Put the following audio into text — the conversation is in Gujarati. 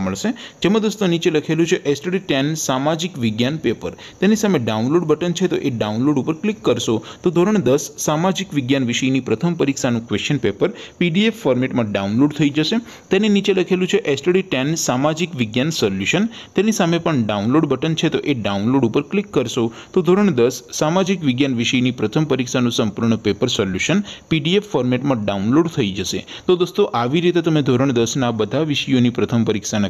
જોવા મળશે જેમાં દોસ્તો નીચે લખેલું છે એસટીડી ટેન સામાજિક વિજ્ઞાન પેપર તેની સામે ડાઉનલોડ બટન છે તો એ ડાઉનલોડ ઉપર ક્લિક કરશો તો ધોરણ દસ સામાજિક વિજ્ઞાન વિષયની પ્રથમ પરીક્ષાનું ક્વેશ્ચન પેપર પીડીએફ ફોર્મેટમાં ડાઉનલોડ થઈ જશે તેની નીચે લખેલું છે એસટડી ટેન સામાજિક વિજ્ઞાન સોલ્યુશન તેની સામે પણ ડાઉનલોડ બટન છે તો એ ડાઉનલોડ ઉપર ક્લિક કરશો તો ધોરણ દસ સામાજિક વિજ્ઞાન વિષયની પ્રથમ પરીક્ષાનું સંપૂર્ણ પેપર સોલ્યુશન પીડીએફ ફોર્મેટમાં ડાઉનલોડ થઈ જશે તો દોસ્તો આવી રીતે તમે ધોરણ દસના બધા વિષયોની પ્રથમ પરીક્ષાના